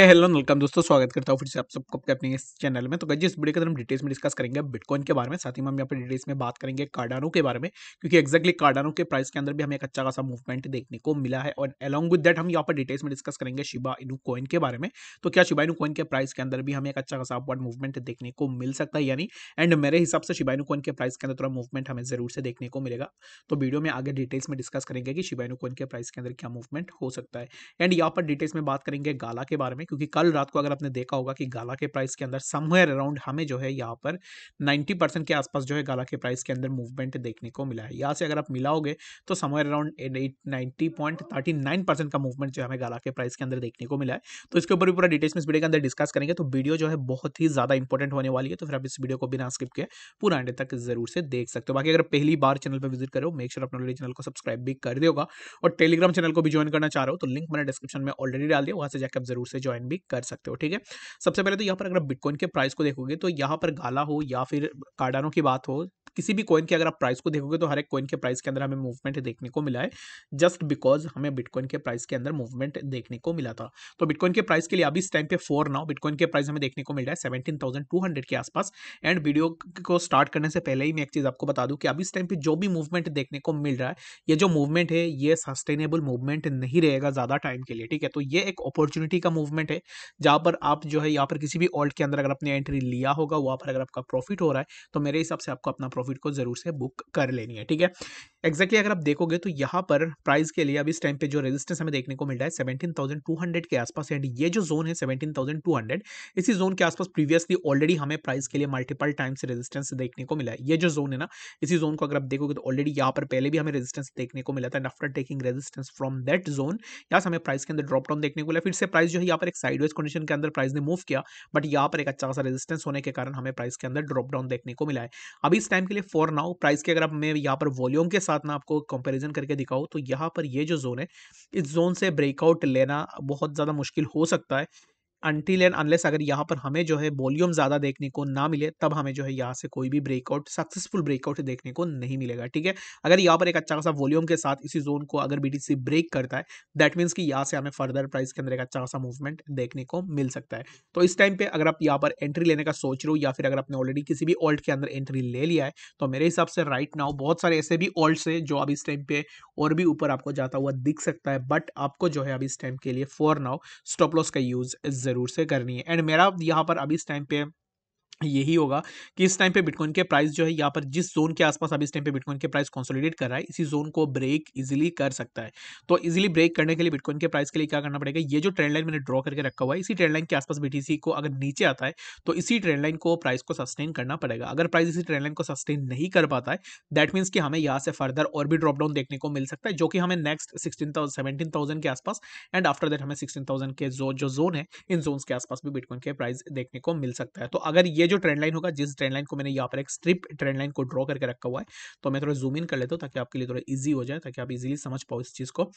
है hello welcome दोस्तों स्वागत करता हूँ फिर से आप सबको अपने इस चैनल में तो गई इस वीडियो के अंदर हम डिटेल्स में डिस्कस करेंगे बिटकॉइन के बारे में साथ ही हम यहाँ पर डिटेल्स में बात करेंगे कार्डानो के बारे में क्योंकि एक्जैक्टली कार्डानो के प्राइस के अंदर भी हमें एक अच्छा खासा मूवमेंट देखने को मिला है और अलॉन्ग विद दैट हम यहाँ पर डिटेल्स में डिस्कस करेंगे शिबा इनू कॉइन के बारे में तो क्या शिबा इनू कॉइन के प्राइस के अंदर भी हमें एक अच्छा खासा अपवर्ड मूवमेंट देखने को मिल सकता है यानी एंड मेरे हिसाब से शिबा इनू कॉइन के प्राइस के अंदर थोड़ा मूवमेंट हमें जरूर से देखने को मिलेगा तो वीडियो में आगे डिटेल्स में डिस्कस करेंगे कि शिबा इनू कॉइन के प्राइस के अंदर क्या मूवमेंट हो सकता है एंड यहाँ पर डिटेल्स में बात करेंगे गाला के बारे में क्योंकि कल रात को अगर आपने देखा होगा कि गाला के प्राइस के अंदर समवेयर अराउंड हमें जो है यहाँ पर 90 परसेंट के आसपास जो है गाला के प्राइस के अंदर मूवमेंट देखने को मिला है यहाँ से अगर आप मिलाओगे तो somewhere around ninety ninety point thirty nine percent का मूवमेंट जो हमें गाला के प्राइस के अंदर देखने को मिला है तो इसके ऊपर भी पूरा डिटेल्स में इस वीडियो के अंदर डिस्कस करेंगे तो वीडियो जो है बहुत ही ज़्यादा इंपॉर्टेंट होने वाली है तो फिर आप इस वीडियो को बिना स्किप के पूरा एंड तक जरूर से देख सकते हो बाकी अगर पहली बार चैनल पर विजिट करो मेक श्योर अपना चैनल को सब्सक्राइब भी कर दोगा और टेलीग्राम चैनल को भी ज्वाइन करना चाह रहे हो तो लिंक मैंने डिस्क्रिप्शन में ऑलरेडी डाल दिया वहाँ से जाकर आप जरूर से ज्वाइन ज्वाइन भी कर सकते हो ठीक है सबसे पहले तो यहाँ पर अगर बिटकॉइन के प्राइस को देखोगे तो यहाँ पर गाला हो या फिर कार्डानो की बात हो किसी भी कॉइन के अगर आप प्राइस को देखोगे तो हर एक कॉइन के प्राइस के अंदर हमें मूवमेंट देखने को मिला है जस्ट बिकॉज हमें बिटकॉइन के प्राइस के अंदर मूवमेंट देखने को मिला था तो बिटकॉइन के प्राइस के लिए अभी इस टाइम पे फोर नाउ बिटकॉइन के प्राइस हमें देखने को मिल रहा है सेवेंटीन थाउजेंड टू हंड्रेड के आसपास एंड वीडियो को स्टार्ट करने से पहले ही मैं एक चीज़ आपको बता दूँ कि अभी इस टाइम पर जो भी मूवमेंट देखने को मिल रहा है ये जो मूवमेंट है ये सस्टेनेबल मूवमेंट नहीं रहेगा ज़्यादा टाइम के लिए ठीक है तो ये एक अपॉर्चुनिटी का मूवमेंट है जहां पर आप जो है यहाँ पर किसी भी ऑल्ट के अंदर अगर आपने एंट्री लिया होगा वहां पर अगर आपका प्रॉफिट हो रहा है तो मेरे हिसाब से आपको अपना प्रॉफिट को ज़रूर से बुक कर लेनी है ठीक है एक्जैक्टली अगर आप देखोगे तो यहाँ पर प्राइस के लिए अब इस टाइम पे जो रेजिस्टेंस हमें देखने को मिल रहा है 17,200 के आसपास एंड ये जो जोन है 17,200 इसी जोन के आसपास प्रीवियसली ऑलरेडी हमें प्राइस के लिए मल्टीपल टाइम्स रेजिस्टेंस देखने को मिला है ये जो जोन है ना इसी जोन को अगर आप देखोगे तो ऑलरेडी यहाँ पर पहले भी हमें रेजिस्टेंस देखने को मिला था and after taking resistance from that zone यहाँ हमें प्राइस के अंदर ड्रॉप डाउन देखने को मिला फिर से प्राइस जो है यहाँ पर एक साइडवाइज कंडीशन के अंदर प्राइस ने मूव किया बट यहाँ पर एक अच्छा खासा रेजिस्टेंस होने के कारण हमें प्राइस के अंदर ड्रॉप डाउन देखने को मिला है अभी इस टाइम के लिए फॉर नाउ प्राइस के अगर आप मैं यहाँ पर वॉल्यूम के साथ ना आपको कंपैरिजन करके दिखाऊँ तो यहाँ पर ये जो जोन है इस जोन से ब्रेकआउट लेना बहुत ज़्यादा मुश्किल हो सकता है अनटिल एंड अनलेस अगर यहाँ पर हमें जो है वॉल्यूम ज़्यादा देखने को ना मिले तब हमें जो है यहाँ से कोई भी ब्रेकआउट सक्सेसफुल ब्रेकआउट देखने को नहीं मिलेगा ठीक है अगर यहाँ पर एक अच्छा खासा वॉल्यूम के साथ इसी जोन को अगर बीटीसी ब्रेक करता है दैट मीन्स कि यहाँ से हमें फर्दर प्राइस के अंदर एक अच्छा खासा मूवमेंट देखने को मिल सकता है तो इस टाइम पर अगर आप यहाँ पर एंट्री लेने का सोच रहे हो या फिर अगर आपने ऑलरेडी किसी भी ऑल्ट के अंदर एंट्री ले लिया है तो मेरे हिसाब से राइट नाउ बहुत सारे ऐसे भी ऑल्ट है जो अब इस टाइम पे और भी ऊपर आपको जाता हुआ दिख सकता है बट आपको जो है अब इस टाइम के लिए फॉर नाउ स्टॉप लॉस का यूज़ ज़रूर से करनी है एंड मेरा यहाँ पर अभी इस टाइम पे यही होगा कि इस टाइम पे बिटकॉइन के प्राइस जो है यहाँ पर जिस जोन के आसपास अभी इस टाइम पे बिटकॉइन के प्राइस कंसोलिडेट कर रहा है इसी जोन को ब्रेक इजीली कर सकता है तो इजीली ब्रेक करने के लिए बिटकॉइन के प्राइस के लिए क्या करना पड़ेगा ये जो ट्रेंड लाइन मैंने ड्रॉ करके रखा हुआ है इसी ट्रेंड लाइन के आसपास बीटीसी को अगर नीचे आता है तो इसी ट्रेंड लाइन को प्राइस को सस्टेन करना पड़ेगा अगर प्राइस इसी ट्रेंड लाइन को सस्टेन नहीं कर पाता है दैट मीन्स कि हमें यहाँ से फर्दर और भी ड्रॉप डाउन देखने को मिल सकता है जो कि हमें नेक्स्ट सिक्सटीन थाउजेंड थाउजेंड के आसपास एंड आफ्टर दैट हमें सिक्सटीन थाउजेंड के जो जो जोन है इन जोन के आसपास भी बिटकॉइन के प्राइस देखने को मिल सकता है तो अगर ये जो ट्रेंड लाइन होगा जिस ट्रेंड लाइन को मैंने यहाँ पर एक स्ट्रिप ट्रेंड लाइन को ड्रॉ करके रखा हुआ है तो मैं थोड़ा जूम इन कर लेता हूँ ताकि आपके लिए थोड़ा इजी हो जाए ताकि आप इजीली समझ पाओ इस चीज़ को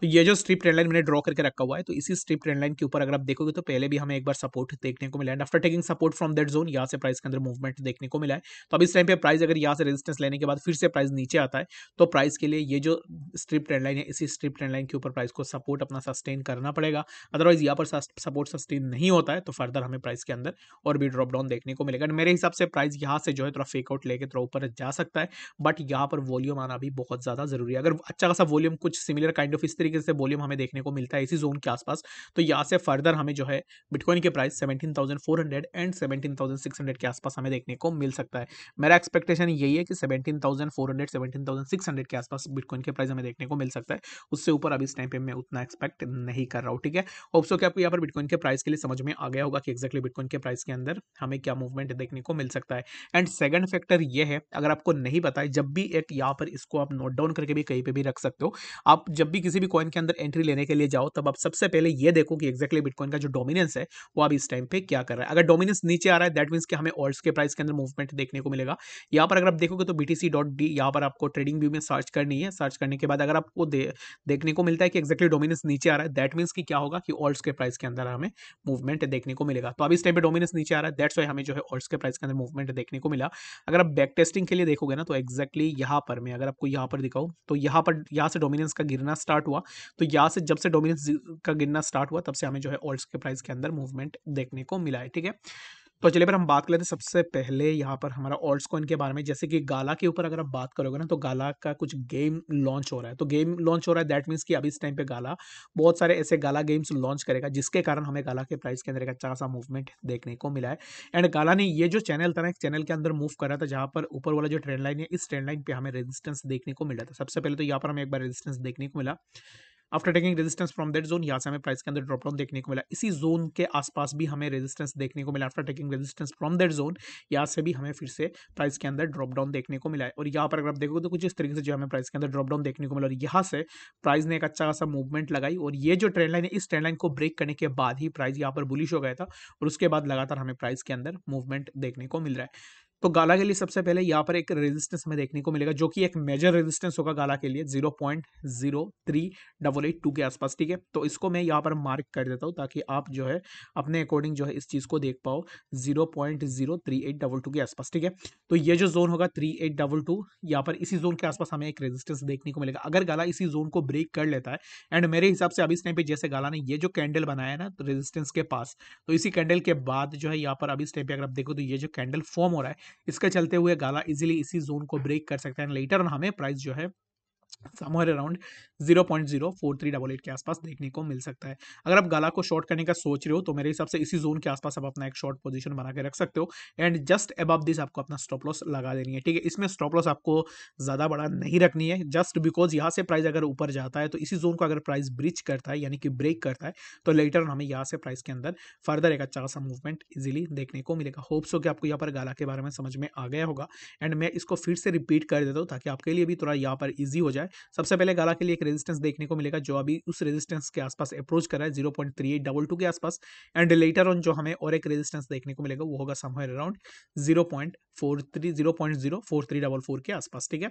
तो ये जो स्ट्रिप ट्रेंड लाइन मैंने ड्रॉ करके रखा हुआ है तो इसी स्ट्रिप ट्रेंड लाइन के ऊपर अगर आप देखोगे तो पहले भी हमें एक बार सपोर्ट देखने को मिला and after taking support from that zone यहाँ से प्राइस के अंदर मूवमेंट देखने को मिला है तो अब इस टाइम पे प्राइस अगर यहाँ से रेजिस्टेंस लेने के बाद फिर से प्राइस नीचे आता है तो प्राइस के लिए ये जो स्ट्रिप ट्रेंड लाइन है इसी स्ट्रिप ट्रेंड लाइन के ऊपर प्राइस को सपोर्ट अपना सस्टेन करना पड़ेगा अदरवाइज यहाँ पर सपोर्ट सस्टेन नहीं होता है तो फर्दर हमें प्राइस के अंदर और भी ड्रॉप डाउन देखने को मिलेगा एंड मेरे हिसाब से प्राइस यहाँ से जो है थोड़ा फेकआउट लेकर थोड़ा ऊपर जा सकता है बट यहाँ पर वॉल्यूम आना भी बहुत ज़्यादा जरूरी है अगर अच्छा खासा वॉल्यूम कुछ सिमिलर काइंड ऑफ इस तरीके से वॉल्यूम हमें देखने को मिलता है इसी जोन के आसपास तो यहाँ से फर्दर हमें जो है बिटकॉइन के प्राइस 17,400 एंड 17,600 के आसपास हमें देखने को मिल सकता है मेरा एक्सपेक्टेशन यही है कि 17,400 17,600 के आसपास बिटकॉइन के प्राइस हमें देखने को मिल सकता है उससे ऊपर अभी इस टाइम पे मैं उतना एक्सपेक्ट नहीं कर रहा हूँ ठीक है होप्सो कि आपको यहाँ पर बिटकॉइन के प्राइस के लिए समझ में आ गया होगा कि एक्जैक्टली बिटकॉइन के प्राइस के अंदर हमें क्या मूवमेंट देखने को मिल सकता है एंड सेकंड फैक्टर ये है अगर आपको नहीं पता है जब भी एक यहाँ पर इसको आप नोट डाउन करके भी कहीं पर भी रख सकते हो आप जब भी किसी भी बिटकॉइन के अंदर एंट्री लेने के लिए जाओ तब आप सबसे पहले ये देखो कि एक्जैक्टली बिटकॉइन का जो डोमिनेंस है वो अब इस टाइम पे क्या कर रहा है अगर डोमिनेंस नीचे आ रहा है दैट मीनस कि हमें ऑल्स के प्राइस के अंदर मूवमेंट देखने को मिलेगा यहाँ पर अगर आप देखोगे तो बी टी सी डॉट पर आपको ट्रेडिंग व्यू में सर्च करनी है सर्च करने के बाद अगर आपको दे, देखने को मिलता है कि एक्जैक्टली डोमिनेंस नीचे आ रहा है दैट मीन्स कि क्या होगा कि ऑल्ड्स के प्राइस के अंदर हमें मूवमेंट देखने को मिलेगा तो अब इस टाइम पर डोमिनेंस नीचे आ रहा है दैट्स वाई हमें जो है ऑल्स के प्राइस के अंदर मूवमेंट देखने को मिला अगर आप बैक टेस्टिंग के लिए देखोगे ना तो एक्जैक्टली यहाँ पर मैं अगर आपको यहाँ पर दिखाऊँ तो यहाँ पर यहाँ से डोमिनेंस का गिरना स्टार्ट हुआ तो यहाँ से जब से डोमिनेंस का गिरना स्टार्ट हुआ तब से हमें जो है ऑल्ट के प्राइस के अंदर मूवमेंट देखने को मिला है ठीक है तो चलिए पर हम बात कर लेते हैं सबसे पहले यहाँ पर हमारा ऑल्ट कॉइन के बारे में जैसे कि गाला के ऊपर अगर आप बात करोगे ना तो गाला का कुछ गेम लॉन्च हो रहा है तो गेम लॉन्च हो रहा है दैट मीन्स कि अभी इस टाइम पे गाला बहुत सारे ऐसे गाला गेम्स लॉन्च करेगा जिसके कारण हमें गाला के प्राइस के अंदर एक अच्छा खासा मूवमेंट देखने को मिला है एंड गाला ने ये जो चैनल था ना एक चैनल के अंदर मूव करा था जहाँ पर ऊपर वाला जो ट्रेंड लाइन है इस ट्रेंड लाइन पर हमें रेजिस्टेंस देखने को मिला था सबसे पहले तो यहाँ पर हमें एक बार रेजिस्टेंस देखने को मिला after taking resistance from that zone यहाँ से हमें प्राइस के अंदर ड्रॉप डाउन देखने को मिला इसी जोन के आसपास भी हमें रेजिस्टेंस देखने को मिला after taking resistance from that zone यहाँ से भी हमें फिर से प्राइस के अंदर ड्रॉप डाउन देखने को मिला है और यहाँ पर अगर आप देखोगे तो कुछ इस तरीके से जो हमें प्राइस के अंदर ड्रॉप डाउन देखने को मिला और यहाँ से प्राइस ने एक अच्छा खासा मूवमेंट लगाई और ये जो ट्रेंड लाइन है इस ट्रेंड लाइन को ब्रेक करने के बाद ही प्राइस यहाँ पर बुलिश हो गया था और उसके बाद लगातार हमें प्राइस के अंदर मूवमेंट देखने को मिल रहा है तो गाला के लिए सबसे पहले यहाँ पर एक रेजिस्टेंस हमें देखने को मिलेगा जो कि एक मेजर रेजिस्टेंस होगा गाला के लिए zero point zero three double eight two के आसपास ठीक है तो इसको मैं यहाँ पर मार्क कर देता हूँ ताकि आप जो है अपने अकॉर्डिंग जो है इस चीज़ को देख पाओ zero point zero three eight double two के आसपास ठीक है तो ये जो जोन होगा थ्री एट डबल टू यहाँ पर इसी जोन के आसपास हमें एक रेजिस्टेंस देखने को मिलेगा अगर गाला इसी जोन को ब्रेक कर लेता है एंड मेरे हिसाब से अभी इस टाइम पर जैसे गाला ने ये जो कैंडल बनाया है ना तो रेजिस्टेंस के पास तो इसी कैंडल के बाद जो है यहाँ पर अभी इस टाइम पर अगर आप देखो तो ये जो कैंडल फॉर्म हो रहा है इसके चलते हुए गाला इजिली इसी जोन को ब्रेक कर सकता है लेटर हमें प्राइस जो है somewhere around zero point zero four three double eight के आसपास देखने को मिल सकता है अगर आप गला को शॉर्ट करने का सोच रहे हो तो मेरे हिसाब से इसी जोन के आसपास आप अपना एक शॉर्ट पोजीशन बना के रख सकते हो एंड जस्ट अबव दिस आपको अपना स्टॉप लॉस लगा देनी है ठीक है इसमें स्टॉप लॉस आपको ज़्यादा बड़ा नहीं रखनी है जस्ट बिकॉज यहाँ से प्राइस अगर ऊपर जाता है तो इसी जोन को अगर प्राइस ब्रिच करता है यानी कि ब्रेक करता है तो लेटर हमें यहाँ से प्राइस के अंदर फर्दर एक अच्छा खासा मूवमेंट इजिली देखने को मिलेगा होप्स हो कि आपको यहाँ पर गाला के बारे में समझ में आ गया होगा एंड मैं इसको फिर से रिपीट कर देता हूँ ताकि आपके लिए भी थोड़ा यहाँ पर ईजी हो जाए सबसे पहले गाला के लिए एक रेजिस्टेंस देखने को मिलेगा जो अभी उस रेजिस्टेंस के आसपास अप्रोच कर रहा है zero point three eight double two के आसपास एंड लेटर ऑन जो हमें और एक रेजिस्टेंस देखने को मिलेगा वो होगा somewhere around zero point four three zero point zero four three double four के आसपास ठीक है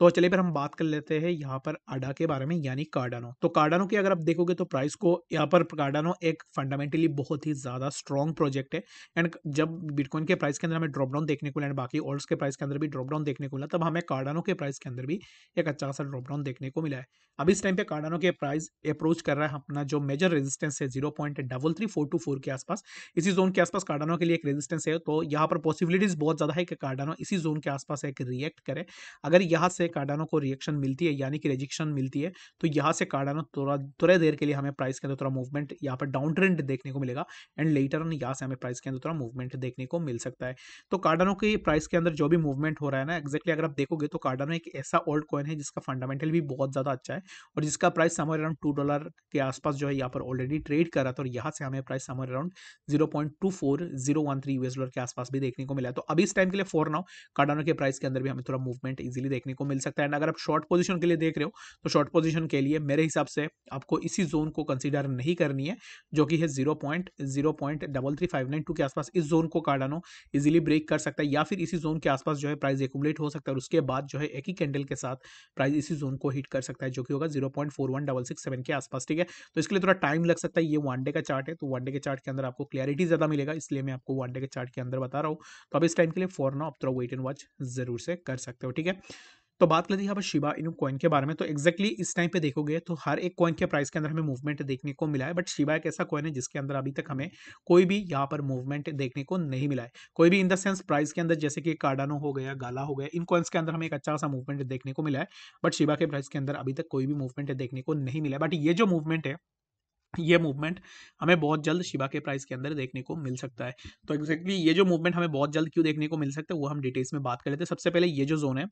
तो चलिए फिर हम बात कर लेते हैं यहाँ पर अडा के बारे में यानी कार्डानो तो कार्डानो की अगर आप देखोगे तो प्राइस को यहाँ पर कार्डानो एक फंडामेंटली बहुत ही ज़्यादा स्ट्रॉन्ग प्रोजेक्ट है एंड जब बिटकॉइन के प्राइस के अंदर हमें ड्रॉप डाउन देखने को मिला एंड बाकी ओल्ड्स के प्राइस के अंदर भी ड्रॉप डाउन देखने को मिला तब हमें कार्डानो के प्राइस के अंदर भी एक अच्छा खासा ड्रॉप डाउन देखने को मिला है अब इस टाइम पे कार्डानो के प्राइस अप्रोच कर रहा है अपना जो मेजर रेजिस्टेंस है zero point double three four two four के आसपास इसी जोन के आसपास कार्डानो के लिए एक रेजिस्टेंस है तो यहाँ पर पॉसिबिलिटीज बहुत ज़्यादा है कि कार्डानो इसी जोन के आसपास एक रिएक्ट करे अगर यहाँ से कार्डानो को रिएक्शन मिलती है यानी कि रजिक्शन मिलती है तो यहाँ से कार्डानो थोड़ा थोड़े देर के लिए हमें प्राइस के अंदर थोड़ा मूवमेंट यहाँ पर डाउन ट्रेंड देखने को मिलेगा एंड लेटर ऑन यहाँ से हमें प्राइस के अंदर थोड़ा मूवमेंट देखने को मिल सकता है तो कार्डानो के प्राइस के अंदर जो भी मूवमेंट हो रहा है ना एक्जैक्टली अगर आप देखोगे तो कार्डानो एक ऐसा ओल्ड कॉइन है जिसका फंडामेंटल भी बहुत ज़्यादा अच्छा है और जिसका price somewhere around two dollar के आसपास जो है यहाँ पर ऑलरेडी ट्रेड कर रहा था और यहाँ से हमें price somewhere around zero point two four zero one three US dollar के आसपास भी देखने को मिला तो अभी इस टाइम के लिए फोर नाउ कार्डानो के प्राइस के अंदर भी हमें थोड़ा मूवमेंट इजिली देखने को मिल मिल सकता है एंड अगर आप शॉर्ट पोजीशन के लिए देख रहे हो तो शॉर्ट पोजीशन के लिए मेरे हिसाब से आपको इसी जोन को कंसिडर नहीं करनी है जो कि है zero point zero point double three five nine two के आसपास इस जोन को कार्डानो इजिली ब्रेक कर सकता है या फिर इसी जोन के आसपास जो है प्राइस एकुमलेट हो सकता है और उसके बाद जो है एक ही कैंडल के साथ प्राइस इसी जोन को हिट कर सकता है जो कि होगा zero point four one double six seven के आसपास ठीक है तो इसके लिए थोड़ा टाइम लग सकता है ये वन डे का चार्ट है तो वन डे के चार्ट के अंदर आपको क्लैरिटी ज़्यादा मिलेगा इसलिए मैं आपको वन डे के चार्ट के अंदर बता रहा हूँ तो अब इस टाइम के लिए फॉर नाउ आप थोड़ा वेट एंड वॉच जरूर से कर सकते हो ठीक है तो बात कर लेते यहाँ पर शिबा इनू कॉइन के बारे में तो एक्जैक्टली इस टाइम पे देखोगे तो हर एक कॉइन के प्राइस के अंदर हमें मूवमेंट देखने को मिला है बट शिबा एक ऐसा कॉइन है जिसके अंदर अभी तक हमें कोई भी यहाँ पर मूवमेंट देखने को नहीं मिला है कोई भी इन द सेंस प्राइस के अंदर जैसे कि कार्डानो हो गया गाला हो गया इन कॉइन्स के अंदर हमें एक अच्छा खासा मूवमेंट देखने को मिला है बट शिबा के प्राइस के अंदर अभी तक कोई भी मूवमेंट देखने को नहीं मिला बट ये जो मूवमेंट है ये मूवमेंट हमें बहुत जल्द शिबा के प्राइस के अंदर देखने को मिल सकता है तो एक्जैक्टली ये जो मूवमेंट हमें बहुत जल्द क्यों देखने को मिल सकता है वो हम डिटेल्स में बात कर लेते हैं सबसे पहले ये जो जोन है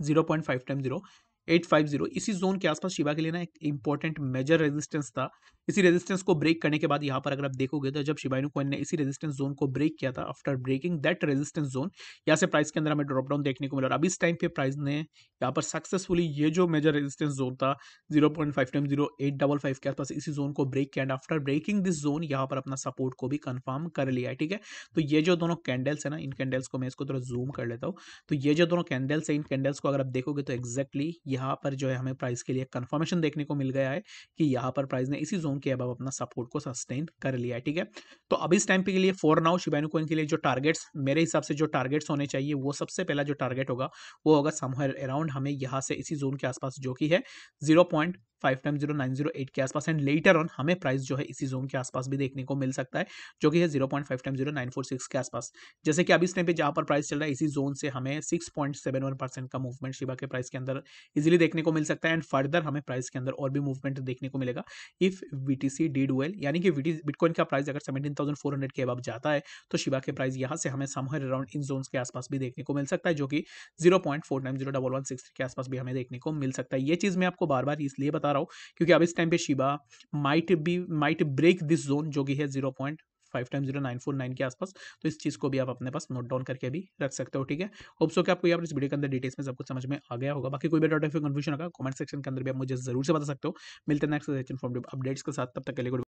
0.5 times 0 850 इसी जोन के आसपास शिवा के लिए ना एक इंपॉर्टेंट मेजर रेजिस्टेंस था इसी रेजिस्टेंस को ब्रेक करने के बाद यहाँ पर अगर आप देखोगे तो जब शिवाइनु कोइन ने इसी रेजिस्टेंस जोन को ब्रेक किया था after breaking that resistance zone यहाँ से प्राइस के अंदर हमें ड्रॉप डाउन देखने को मिला और अभी इस टाइम पे प्राइस ने यहाँ पर सक्सेसफुली ये जो मेजर रेजिस्टेंस जोन था zero point five time zero eight double five के आसपास इसी जोन को ब्रेक किया and after breaking this zone यहाँ पर अपना सपोर्ट को भी कन्फर्म कर लिया है ठीक है तो ये जो दोनों कैंडल्स है ना इन कैंडल्स को मैं इसको थोड़ा जूम कर लेता हूँ तो ये जो दोनों कैंडल्स है इन कैंडल्स को अगर आप देखोगे तो एक्जैक्टली यहाँ पर जो है हमें प्राइस के लिए कन्फर्मेशन देखने को मिल गया है कि यहाँ पर प्राइस ने इसी जोन के अब अपना सपोर्ट को सस्टेन कर लिया है ठीक है तो अब इस टाइम पे के लिए फोर नाउ शिबाइनो कोइन के लिए जो टारगेट्स मेरे हिसाब से जो टारगेट्स होने चाहिए वो सबसे पहला जो टारगेट होगा वो होगा समहर अराउंड हमें यहाँ से इसी जोन के आसपास जो कि है zero five time zero nine zero eight के आसपास एंड लेटर ऑन हमें प्राइस जो है इसी जोन के आसपास भी देखने को मिल सकता है जो कि है zero point five time zero nine four six के आसपास जैसे कि अभी इस टाइम पे जहाँ पर प्राइस चल रहा है इसी जोन से हमें six point seven one percent का मूवमेंट शिवा के प्राइस के अंदर इजिली देखने को मिल सकता है एंड फर्दर हमें प्राइस के अंदर और भी मूवमेंट देखने को मिलेगा if B T C did well यानी कि बिटकॉइन का प्राइस अगर सेवेंटीन थाउजेंड फोर हंड्रेड के अब जाता है तो शिवा के प्राइस यहाँ से हमें समहर अराउंड इन जोन के आसपास भी देखने को मिल सकता है जो कि zero point four time zero double one six के आसपास भी हमें देखने को मिल सकता है ये चीज़ मैं आपको बार बार इसलिए बता बता रहा हूँ क्योंकि अब इस टाइम पे Shiba might be might break this zone जो कि है zero point five time zero nine four nine के आसपास तो इस चीज़ को भी आप अपने पास नोट डाउन करके भी रख सकते हो ठीक है होप्स हो कि आपको यार इस वीडियो के अंदर डिटेल्स में सब कुछ समझ में आ गया होगा बाकी कोई भी डॉट ऑफ कंफ्यूजन होगा कमेंट सेक्शन के अंदर भी आप मुझे जरूर से बता सकते हो मिलते हैं नेक्स्ट सेक्शन फॉर्म अपडेट्स के साथ तब तक के लिए